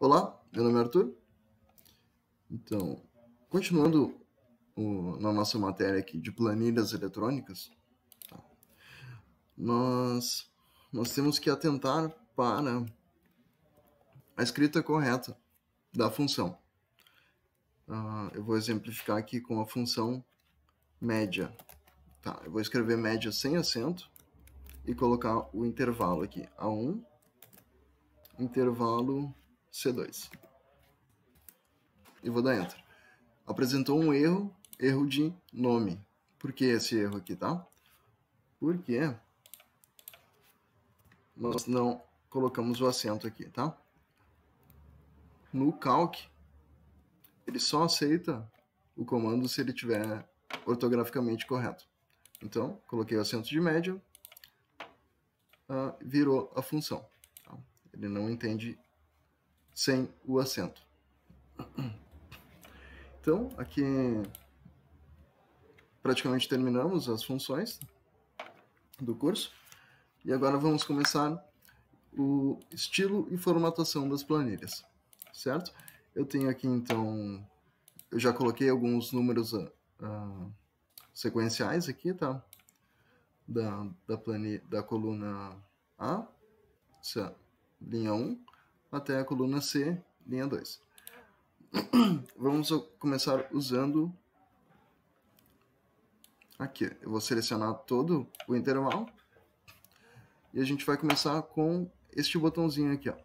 Olá, meu nome é Arthur. Então, continuando o, na nossa matéria aqui de planilhas eletrônicas, tá? nós, nós temos que atentar para a escrita correta da função. Uh, eu vou exemplificar aqui com a função média. Tá, eu vou escrever média sem acento e colocar o intervalo aqui, A1, intervalo C2. E vou dar Enter. Apresentou um erro, erro de nome. Por que esse erro aqui, tá? Porque nós não colocamos o acento aqui, tá? No calc, ele só aceita o comando se ele tiver ortograficamente correto. Então, coloquei o acento de médio, uh, ah, virou a função. Tá? Ele não entende sem o acento. Então, aqui praticamente terminamos as funções do curso. E agora vamos começar o estilo e formatação das planilhas, certo? Eu tenho aqui, então, eu já coloquei alguns números uh, sequenciais aqui, tá? Da, da, planilha, da coluna A, linha 1, até a coluna C, linha 2. Vamos começar usando aqui. Eu vou selecionar todo o intervalo e a gente vai começar com este botãozinho aqui, ó.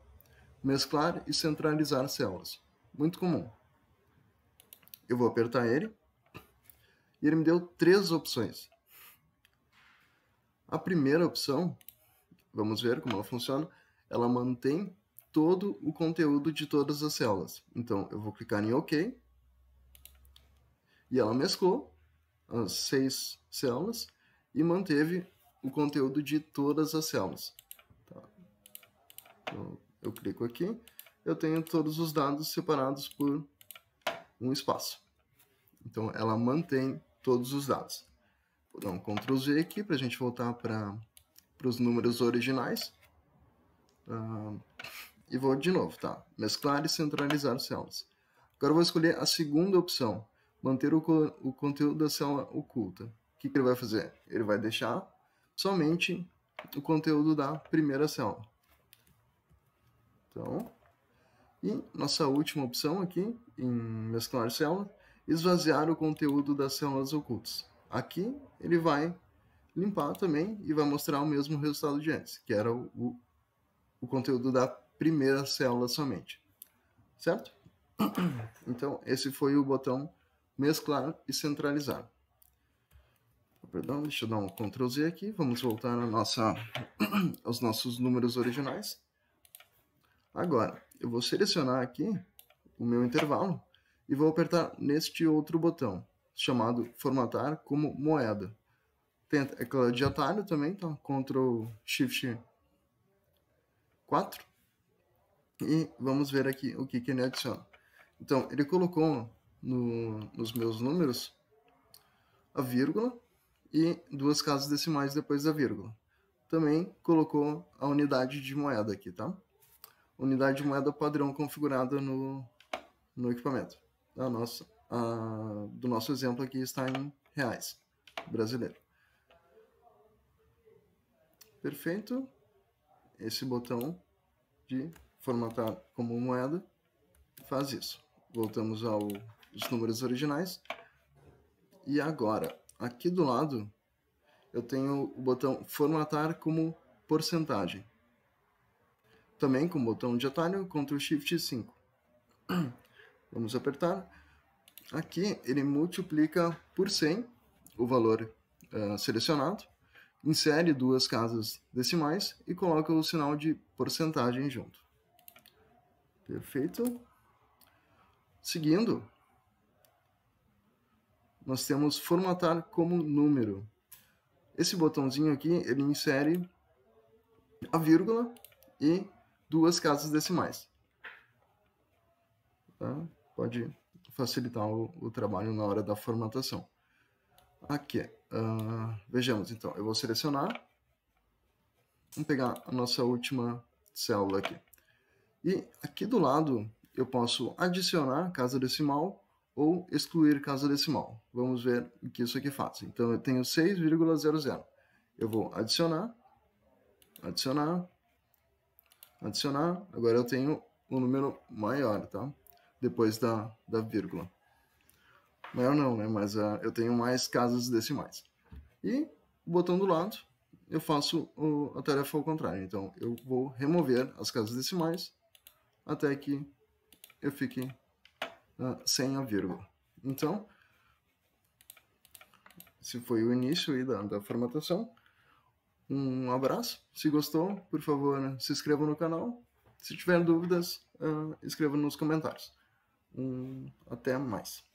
Mesclar e centralizar células. Muito comum. Eu vou apertar ele e ele me deu três opções. A primeira opção, vamos ver como ela funciona, ela mantém todo o conteúdo de todas as células. Então, eu vou clicar em OK. E ela mesclou as seis células e manteve o conteúdo de todas as células. Tá. Então, eu clico aqui. Eu tenho todos os dados separados por um espaço. Então, ela mantém todos os dados. Vou dar um Ctrl Z aqui para a gente voltar para os números originais. Uh, e vou de novo, tá? Mesclar e centralizar células. Agora vou escolher a segunda opção, manter o, co o conteúdo da célula oculta. O que, que ele vai fazer? Ele vai deixar somente o conteúdo da primeira célula. Então, e nossa última opção aqui, em mesclar células, esvaziar o conteúdo das células ocultas. Aqui ele vai limpar também e vai mostrar o mesmo resultado de antes, que era o, o, o conteúdo da primeira célula somente. Certo? Então, esse foi o botão mesclar e centralizar. Oh, perdão, deixa eu dar um Ctrl Z aqui. Vamos voltar nossa, aos nossos números originais. Agora, eu vou selecionar aqui o meu intervalo e vou apertar neste outro botão, chamado Formatar como Moeda. Tem a tecla de atalho também, então, Ctrl Shift 4. E vamos ver aqui o que, que ele adiciona. Então, ele colocou no, nos meus números a vírgula e duas casas decimais depois da vírgula. Também colocou a unidade de moeda aqui, tá? Unidade de moeda padrão configurada no, no equipamento. A nossa, a, do nosso exemplo aqui está em reais brasileiro. Perfeito. Esse botão de formatar como moeda, faz isso. Voltamos aos números originais. E agora, aqui do lado, eu tenho o botão formatar como porcentagem. Também com o botão de atalho, Ctrl Shift 5. Vamos apertar. Aqui ele multiplica por 100 o valor uh, selecionado, insere duas casas decimais e coloca o sinal de porcentagem junto. Perfeito. Seguindo, nós temos formatar como número. Esse botãozinho aqui, ele insere a vírgula e duas casas decimais. Tá? Pode facilitar o, o, trabalho na hora da formatação. Aqui, uh, vejamos então, eu vou selecionar, vamos pegar a nossa última célula aqui. E aqui do lado eu posso adicionar casa decimal ou excluir casa decimal. Vamos ver o que isso aqui faz. Então eu tenho 6,00. Eu vou adicionar, adicionar, adicionar. Agora eu tenho um número maior, tá? Depois da, da vírgula. Maior não, né? Mas uh, eu tenho mais casas decimais. E o botão do lado, eu faço o, a tarefa ao contrário. Então eu vou remover as casas decimais até que eu fique uh, ah, sem a vírgula. Então, se foi o início aí da, da formatação, um abraço. Se gostou, por favor, se inscreva no canal. Se tiver dúvidas, uh, escreva nos comentários. Um, até mais.